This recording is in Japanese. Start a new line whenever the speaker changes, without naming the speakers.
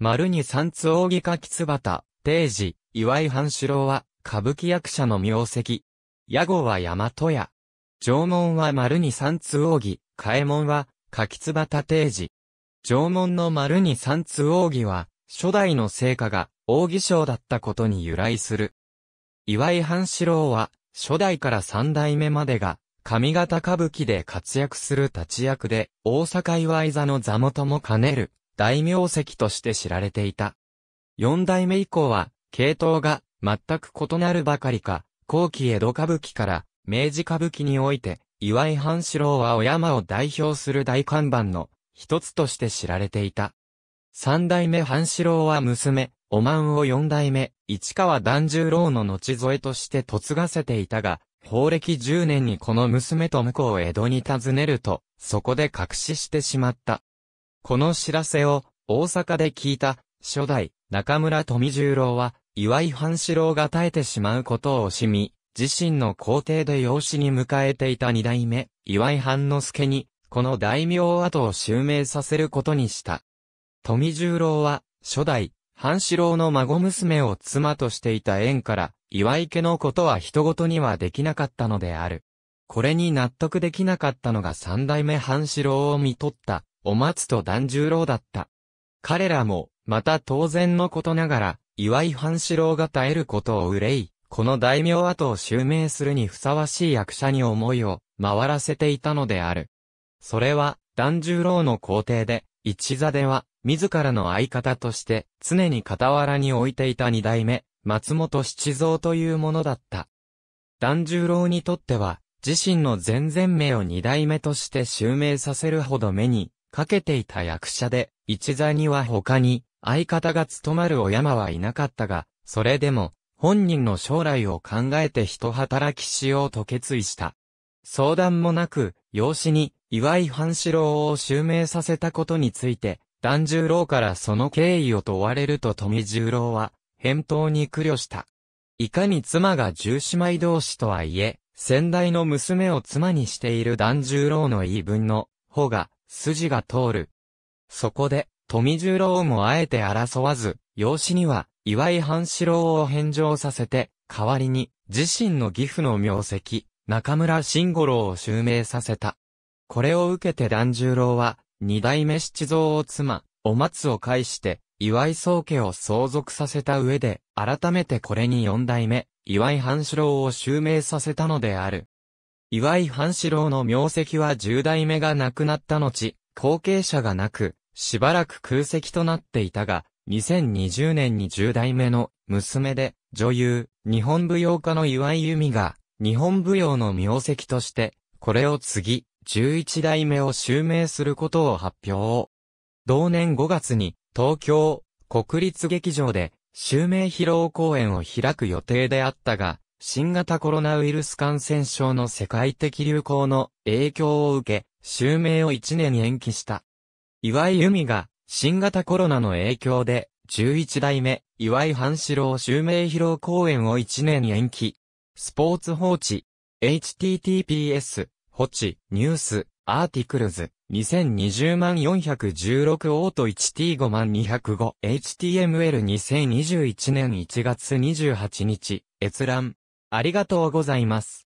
丸に三つ扇かきつばた、定時、岩井半四郎は、歌舞伎役者の名跡。屋号は大和屋。縄文は丸に三つ扇、替門は、かきつばた定時。縄文の丸に三つ扇は、初代の聖火が、扇賞だったことに由来する。岩井半四郎は、初代から三代目までが、上方歌舞伎で活躍する立役で、大阪岩井座の座元も兼ねる、大名跡として知られていた。四代目以降は、系統が全く異なるばかりか、後期江戸歌舞伎から明治歌舞伎において、岩井半四郎はお山を代表する大看板の一つとして知られていた。三代目半四郎は娘、おまんを四代目、市川團十郎の後添えとして嫁がせていたが、法暦十年にこの娘と婿を江戸に訪ねると、そこで隠ししてしまった。この知らせを大阪で聞いた初代中村富十郎は岩井半四郎が耐えてしまうことを惜しみ、自身の皇帝で養子に迎えていた二代目岩井半之助にこの大名跡を襲名させることにした。富十郎は初代半四郎の孫娘を妻としていた縁から岩井家のことは人ごとにはできなかったのである。これに納得できなかったのが三代目半四郎を見取ったお松と團十郎だった。彼らも、また当然のことながら、岩井半四郎が耐えることを憂い、この大名跡を襲名するにふさわしい役者に思いを回らせていたのである。それは、團十郎の皇帝で、一座では、自らの相方として、常に傍らに置いていた二代目、松本七蔵というものだった。團十郎にとっては、自身の前々名を二代目として襲名させるほど目にかけていた役者で、一座には他に、相方が務まるお山はいなかったが、それでも、本人の将来を考えて人働きしようと決意した。相談もなく、養子に、岩井半四郎を襲名させたことについて、團十郎からその経緯を問われると富十郎は、返答に苦慮した。いかに妻が十姉妹同士とはいえ、先代の娘を妻にしている團十郎の言い分の、方が、筋が通る。そこで、富十郎もあえて争わず、養子には、岩井半四郎を返上させて、代わりに、自身の義父の名跡、中村慎五郎を襲名させた。これを受けて團十郎は、二代目七蔵を妻、お松を介して、岩井宗家を相続させた上で、改めてこれに四代目、岩井半四郎を襲名させたのである。岩井半四郎の名跡は十代目が亡くなった後、後継者がなく、しばらく空席となっていたが、2020年に十代目の娘で女優、日本舞踊家の岩井由美が、日本舞踊の名跡として、これを次、十一代目を襲名することを発表。同年5月に、東京、国立劇場で、襲名披露公演を開く予定であったが、新型コロナウイルス感染症の世界的流行の影響を受け、襲名を1年延期した。岩井由美が新型コロナの影響で11代目岩井半四郎襲名披露公演を1年延期。スポーツ放置、https ホチニュースアーティクルズ2020万416オート 1T5 万 205HTML2021 年1月28日閲覧ありがとうございます。